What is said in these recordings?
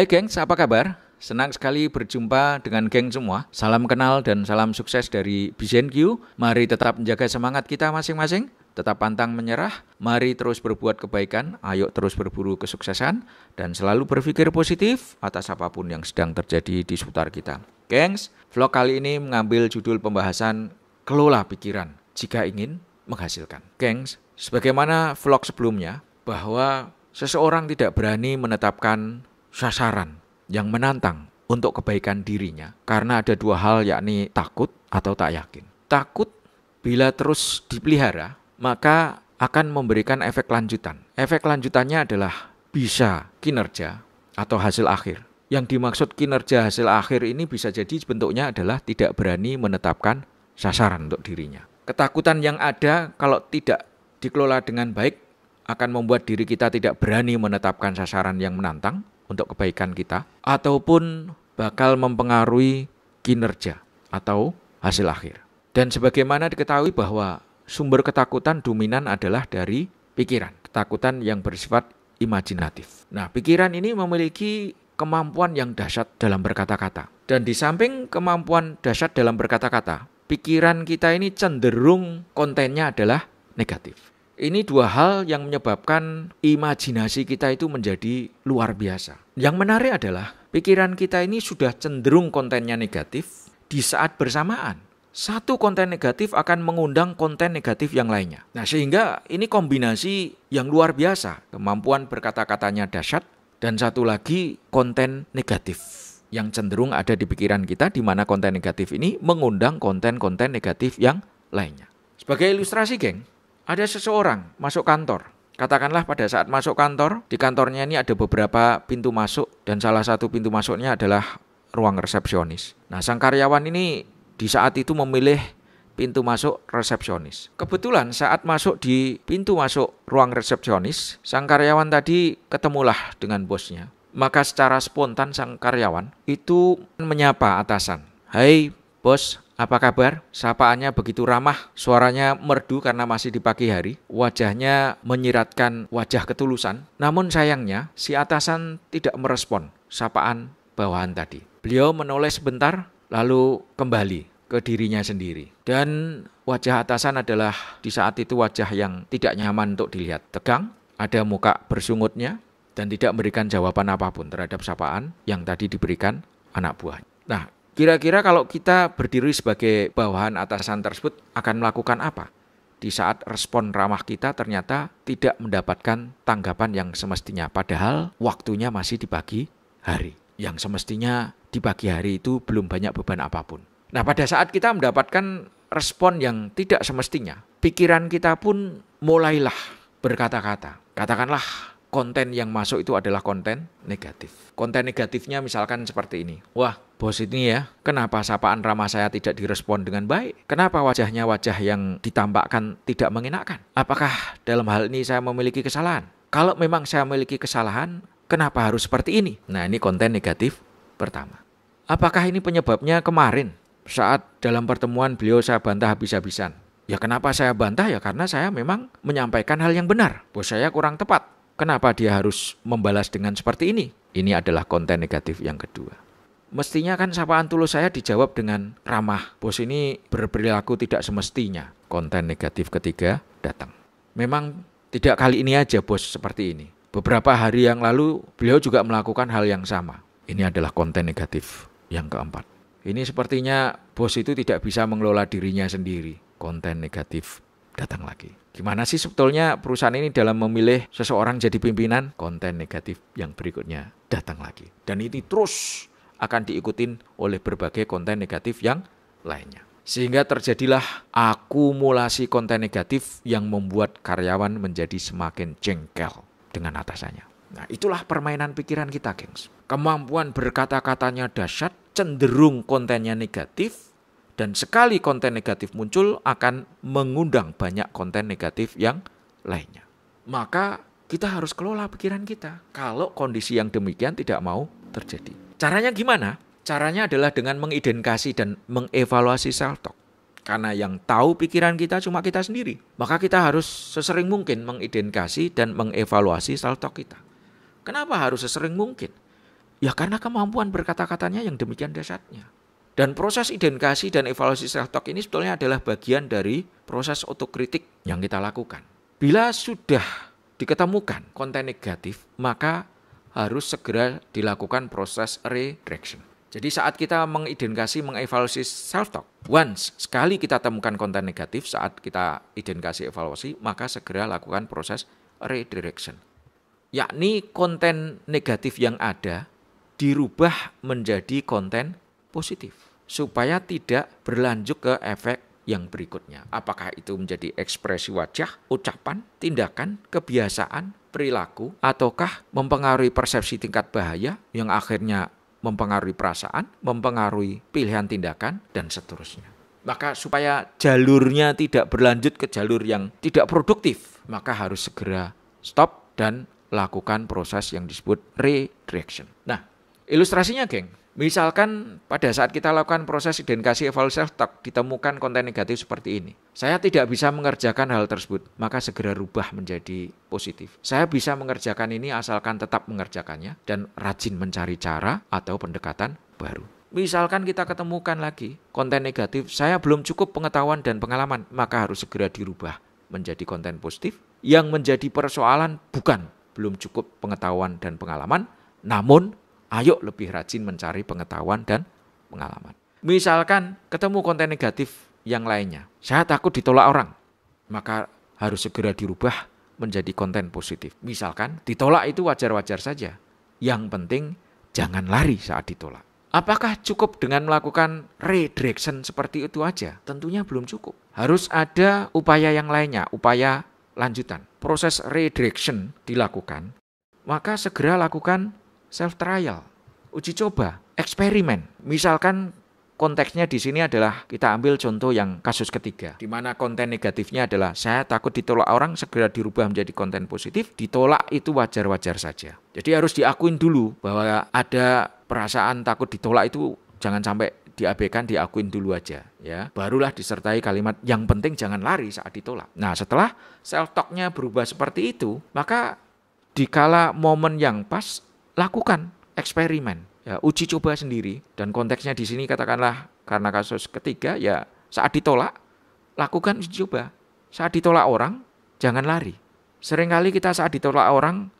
Hai gengs, apa kabar? Senang sekali berjumpa dengan geng semua. Salam kenal dan salam sukses dari BZNQ. Mari tetap menjaga semangat kita masing-masing, tetap pantang menyerah, mari terus berbuat kebaikan, ayo terus berburu kesuksesan, dan selalu berpikir positif atas apapun yang sedang terjadi di seputar kita. Gengs, vlog kali ini mengambil judul pembahasan Kelola Pikiran Jika Ingin Menghasilkan. Gengs, sebagaimana vlog sebelumnya, bahwa seseorang tidak berani menetapkan sasaran yang menantang untuk kebaikan dirinya karena ada dua hal yakni takut atau tak yakin. Takut bila terus dipelihara maka akan memberikan efek lanjutan. Efek lanjutannya adalah bisa kinerja atau hasil akhir. Yang dimaksud kinerja hasil akhir ini bisa jadi bentuknya adalah tidak berani menetapkan sasaran untuk dirinya. Ketakutan yang ada kalau tidak dikelola dengan baik akan membuat diri kita tidak berani menetapkan sasaran yang menantang untuk kebaikan kita ataupun bakal mempengaruhi kinerja atau hasil akhir. Dan sebagaimana diketahui bahwa sumber ketakutan dominan adalah dari pikiran, ketakutan yang bersifat imajinatif. Nah, pikiran ini memiliki kemampuan yang dahsyat dalam berkata-kata. Dan di samping kemampuan dahsyat dalam berkata-kata, pikiran kita ini cenderung kontennya adalah negatif. Ini dua hal yang menyebabkan imajinasi kita itu menjadi luar biasa. Yang menarik adalah pikiran kita ini sudah cenderung kontennya negatif di saat bersamaan. Satu konten negatif akan mengundang konten negatif yang lainnya. Nah, sehingga ini kombinasi yang luar biasa, kemampuan berkata-katanya dahsyat dan satu lagi konten negatif yang cenderung ada di pikiran kita di mana konten negatif ini mengundang konten-konten negatif yang lainnya. Sebagai ilustrasi, geng, ada seseorang masuk kantor. Katakanlah pada saat masuk kantor, di kantornya ini ada beberapa pintu masuk dan salah satu pintu masuknya adalah ruang resepsionis. Nah, sang karyawan ini di saat itu memilih pintu masuk resepsionis. Kebetulan saat masuk di pintu masuk ruang resepsionis, sang karyawan tadi ketemulah dengan bosnya. Maka secara spontan sang karyawan itu menyapa atasan. Hai hey, bos, apa kabar? Sapaannya begitu ramah, suaranya merdu karena masih di pagi hari, wajahnya menyiratkan wajah ketulusan. Namun sayangnya, si atasan tidak merespon sapaan bawahan tadi. Beliau menoleh sebentar, lalu kembali ke dirinya sendiri. Dan wajah atasan adalah di saat itu wajah yang tidak nyaman untuk dilihat. Tegang, ada muka bersungutnya, dan tidak memberikan jawaban apapun terhadap sapaan yang tadi diberikan anak buah Nah, Kira-kira kalau kita berdiri sebagai bawahan atasan tersebut akan melakukan apa? Di saat respon ramah kita ternyata tidak mendapatkan tanggapan yang semestinya, padahal waktunya masih di pagi hari. Yang semestinya di pagi hari itu belum banyak beban apapun. Nah, pada saat kita mendapatkan respon yang tidak semestinya, pikiran kita pun mulailah berkata-kata. Katakanlah konten yang masuk itu adalah konten negatif. Konten negatifnya misalkan seperti ini. Wah, bos ini ya, kenapa sapaan ramah saya tidak direspon dengan baik? Kenapa wajahnya wajah yang ditampakkan tidak mengenakan? Apakah dalam hal ini saya memiliki kesalahan? Kalau memang saya memiliki kesalahan, kenapa harus seperti ini? Nah, ini konten negatif pertama. Apakah ini penyebabnya kemarin saat dalam pertemuan beliau saya bantah habis-habisan? Ya kenapa saya bantah ya karena saya memang menyampaikan hal yang benar. Bos saya kurang tepat Kenapa dia harus membalas dengan seperti ini? Ini adalah konten negatif yang kedua. Mestinya kan sapaan tulus saya dijawab dengan ramah. Bos ini berperilaku tidak semestinya. Konten negatif ketiga datang. Memang tidak kali ini aja bos seperti ini. Beberapa hari yang lalu beliau juga melakukan hal yang sama. Ini adalah konten negatif yang keempat. Ini sepertinya bos itu tidak bisa mengelola dirinya sendiri. Konten negatif datang lagi. Gimana sih sebetulnya perusahaan ini dalam memilih seseorang jadi pimpinan? Konten negatif yang berikutnya datang lagi. Dan ini terus akan diikutin oleh berbagai konten negatif yang lainnya. Sehingga terjadilah akumulasi konten negatif yang membuat karyawan menjadi semakin jengkel dengan atasannya. Nah itulah permainan pikiran kita, gengs. Kemampuan berkata-katanya dahsyat, cenderung kontennya negatif, dan sekali konten negatif muncul akan mengundang banyak konten negatif yang lainnya. Maka kita harus kelola pikiran kita kalau kondisi yang demikian tidak mau terjadi. Caranya gimana? Caranya adalah dengan mengidentifikasi dan mengevaluasi self talk. Karena yang tahu pikiran kita cuma kita sendiri. Maka kita harus sesering mungkin mengidentifikasi dan mengevaluasi self talk kita. Kenapa harus sesering mungkin? Ya karena kemampuan berkata-katanya yang demikian dasarnya. Dan proses identifikasi dan evaluasi self talk ini sebetulnya adalah bagian dari proses otokritik yang kita lakukan. Bila sudah diketemukan konten negatif, maka harus segera dilakukan proses redirection. Jadi saat kita mengidentifikasi, mengevaluasi self-talk, once sekali kita temukan konten negatif saat kita identifikasi evaluasi, maka segera lakukan proses redirection. Yakni konten negatif yang ada dirubah menjadi konten positif supaya tidak berlanjut ke efek yang berikutnya. Apakah itu menjadi ekspresi wajah, ucapan, tindakan, kebiasaan, perilaku, ataukah mempengaruhi persepsi tingkat bahaya yang akhirnya mempengaruhi perasaan, mempengaruhi pilihan tindakan, dan seterusnya. Maka supaya jalurnya tidak berlanjut ke jalur yang tidak produktif, maka harus segera stop dan lakukan proses yang disebut redirection. Nah, ilustrasinya, geng, Misalkan pada saat kita lakukan proses identifikasi evaluasi otak ditemukan konten negatif seperti ini. Saya tidak bisa mengerjakan hal tersebut, maka segera rubah menjadi positif. Saya bisa mengerjakan ini asalkan tetap mengerjakannya dan rajin mencari cara atau pendekatan baru. Misalkan kita ketemukan lagi konten negatif, saya belum cukup pengetahuan dan pengalaman, maka harus segera dirubah menjadi konten positif. Yang menjadi persoalan bukan belum cukup pengetahuan dan pengalaman, namun Ayo lebih rajin mencari pengetahuan dan pengalaman. Misalkan ketemu konten negatif yang lainnya. Saya takut ditolak orang. Maka harus segera dirubah menjadi konten positif. Misalkan ditolak itu wajar-wajar saja. Yang penting jangan lari saat ditolak. Apakah cukup dengan melakukan redirection seperti itu aja? Tentunya belum cukup. Harus ada upaya yang lainnya, upaya lanjutan. Proses redirection dilakukan, maka segera lakukan self trial, uji coba, eksperimen. Misalkan konteksnya di sini adalah kita ambil contoh yang kasus ketiga di mana konten negatifnya adalah saya takut ditolak orang segera dirubah menjadi konten positif ditolak itu wajar-wajar saja jadi harus diakuin dulu bahwa ada perasaan takut ditolak itu jangan sampai diabaikan diakuin dulu aja ya barulah disertai kalimat yang penting jangan lari saat ditolak nah setelah self talknya berubah seperti itu maka dikala momen yang pas lakukan eksperimen, ya, uji coba sendiri dan konteksnya di sini katakanlah karena kasus ketiga ya saat ditolak lakukan uji coba. Saat ditolak orang jangan lari. Seringkali kita saat ditolak orang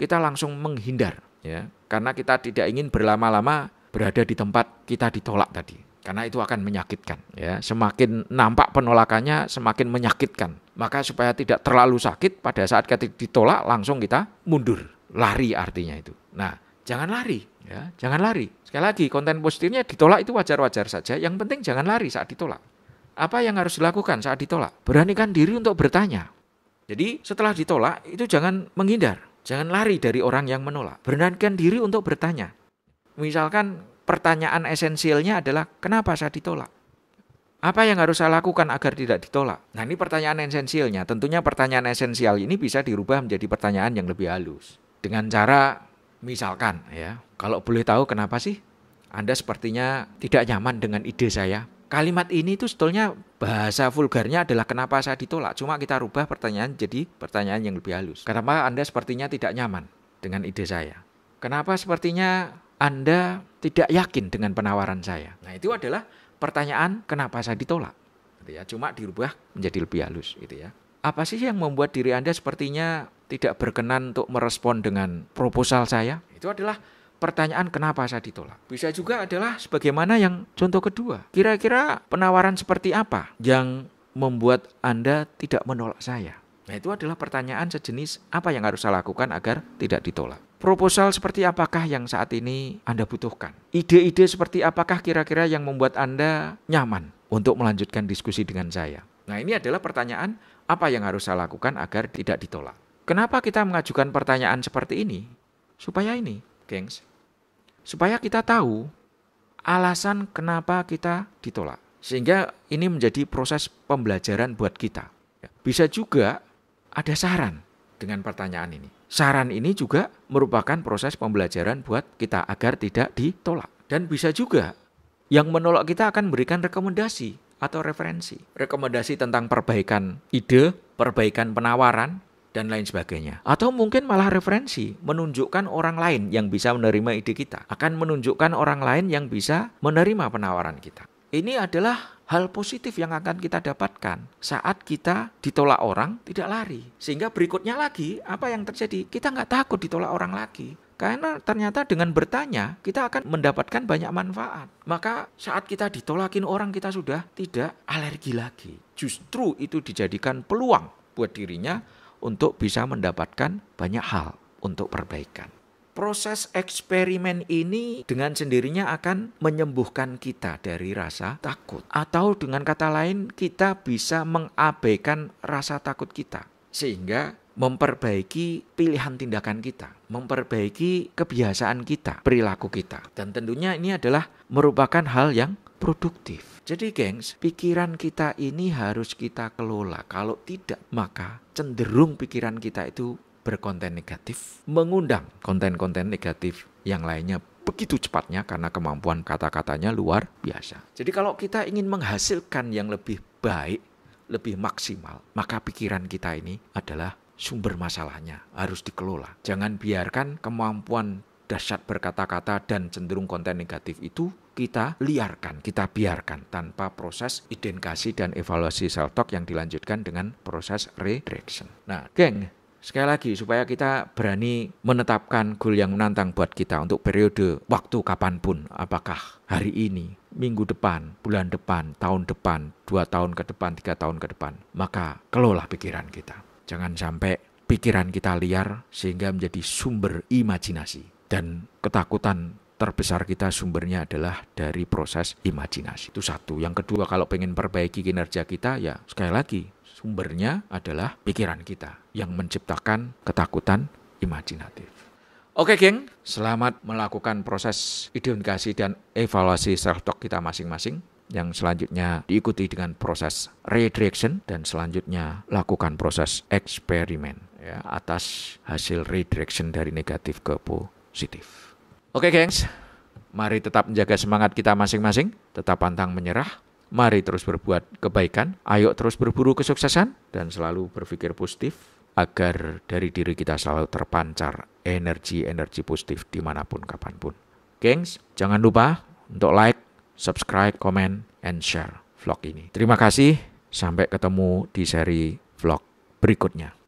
kita langsung menghindar ya karena kita tidak ingin berlama-lama berada di tempat kita ditolak tadi karena itu akan menyakitkan ya semakin nampak penolakannya semakin menyakitkan maka supaya tidak terlalu sakit pada saat kita ditolak langsung kita mundur lari artinya itu Nah, jangan lari, ya, jangan lari. Sekali lagi, konten positifnya ditolak itu wajar-wajar saja. Yang penting jangan lari saat ditolak. Apa yang harus dilakukan saat ditolak? Beranikan diri untuk bertanya. Jadi setelah ditolak itu jangan menghindar, jangan lari dari orang yang menolak. Beranikan diri untuk bertanya. Misalkan pertanyaan esensialnya adalah kenapa saya ditolak? Apa yang harus saya lakukan agar tidak ditolak? Nah ini pertanyaan esensialnya. Tentunya pertanyaan esensial ini bisa dirubah menjadi pertanyaan yang lebih halus. Dengan cara Misalkan ya, kalau boleh tahu kenapa sih Anda sepertinya tidak nyaman dengan ide saya? Kalimat ini itu sebetulnya bahasa vulgarnya adalah kenapa saya ditolak. Cuma kita rubah pertanyaan jadi pertanyaan yang lebih halus. Kenapa Anda sepertinya tidak nyaman dengan ide saya? Kenapa sepertinya Anda tidak yakin dengan penawaran saya? Nah, itu adalah pertanyaan kenapa saya ditolak. Gitu ya, cuma dirubah menjadi lebih halus gitu ya apa sih yang membuat diri Anda sepertinya tidak berkenan untuk merespon dengan proposal saya? Itu adalah pertanyaan kenapa saya ditolak. Bisa juga adalah sebagaimana yang contoh kedua. Kira-kira penawaran seperti apa yang membuat Anda tidak menolak saya? Nah, itu adalah pertanyaan sejenis apa yang harus saya lakukan agar tidak ditolak. Proposal seperti apakah yang saat ini Anda butuhkan? Ide-ide seperti apakah kira-kira yang membuat Anda nyaman untuk melanjutkan diskusi dengan saya? Nah, ini adalah pertanyaan apa yang harus saya lakukan agar tidak ditolak? Kenapa kita mengajukan pertanyaan seperti ini? Supaya ini, gengs, supaya kita tahu alasan kenapa kita ditolak. Sehingga ini menjadi proses pembelajaran buat kita. Ya, bisa juga ada saran dengan pertanyaan ini. Saran ini juga merupakan proses pembelajaran buat kita agar tidak ditolak. Dan bisa juga yang menolak kita akan memberikan rekomendasi atau referensi, rekomendasi tentang perbaikan ide, perbaikan penawaran, dan lain sebagainya. Atau mungkin malah referensi menunjukkan orang lain yang bisa menerima ide kita, akan menunjukkan orang lain yang bisa menerima penawaran kita. Ini adalah hal positif yang akan kita dapatkan saat kita ditolak orang tidak lari. Sehingga berikutnya lagi apa yang terjadi? Kita nggak takut ditolak orang lagi. Karena ternyata dengan bertanya kita akan mendapatkan banyak manfaat. Maka saat kita ditolakin orang kita sudah tidak alergi lagi. Justru itu dijadikan peluang buat dirinya untuk bisa mendapatkan banyak hal untuk perbaikan. Proses eksperimen ini dengan sendirinya akan menyembuhkan kita dari rasa takut, atau dengan kata lain, kita bisa mengabaikan rasa takut kita, sehingga memperbaiki pilihan tindakan kita, memperbaiki kebiasaan kita, perilaku kita. Dan tentunya ini adalah merupakan hal yang produktif. Jadi gengs, pikiran kita ini harus kita kelola. Kalau tidak, maka cenderung pikiran kita itu berkonten negatif, mengundang konten-konten negatif yang lainnya begitu cepatnya karena kemampuan kata-katanya luar biasa. Jadi kalau kita ingin menghasilkan yang lebih baik, lebih maksimal, maka pikiran kita ini adalah sumber masalahnya harus dikelola. Jangan biarkan kemampuan dahsyat berkata-kata dan cenderung konten negatif itu kita liarkan, kita biarkan tanpa proses identifikasi dan evaluasi self talk yang dilanjutkan dengan proses redirection. Nah, geng, sekali lagi supaya kita berani menetapkan goal yang menantang buat kita untuk periode waktu kapanpun, apakah hari ini, minggu depan, bulan depan, tahun depan, dua tahun ke depan, tiga tahun ke depan, maka kelola pikiran kita. Jangan sampai pikiran kita liar sehingga menjadi sumber imajinasi dan ketakutan terbesar kita sumbernya adalah dari proses imajinasi. Itu satu. Yang kedua kalau pengen perbaiki kinerja kita ya sekali lagi sumbernya adalah pikiran kita yang menciptakan ketakutan imajinatif. Oke geng, selamat melakukan proses identifikasi dan evaluasi self-talk kita masing-masing yang selanjutnya diikuti dengan proses redirection dan selanjutnya lakukan proses eksperimen ya atas hasil redirection dari negatif ke positif. Oke, okay, gengs. Mari tetap menjaga semangat kita masing-masing, tetap pantang menyerah. Mari terus berbuat kebaikan, ayo terus berburu kesuksesan dan selalu berpikir positif agar dari diri kita selalu terpancar energi-energi positif dimanapun kapanpun. Gengs, jangan lupa untuk like, subscribe, comment, and share vlog ini. Terima kasih, sampai ketemu di seri vlog berikutnya.